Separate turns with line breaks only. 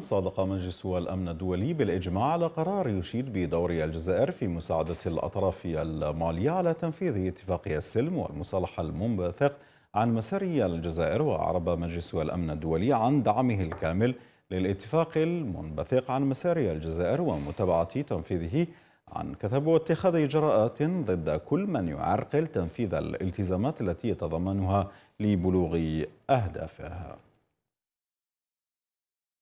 صادق مجلس الأمن الدولي بالإجماع على قرار يشيد بدور الجزائر في مساعدة الأطراف المالية على تنفيذ اتفاقية السلم والمصالحة المنبثق عن مسار الجزائر وأعرب مجلس الأمن الدولي عن دعمه الكامل للاتفاق المنبثق عن مسار الجزائر ومتابعة تنفيذه عن كثب واتخاذ إجراءات ضد كل من يعرقل تنفيذ الالتزامات التي يتضمنها لبلوغ أهدافها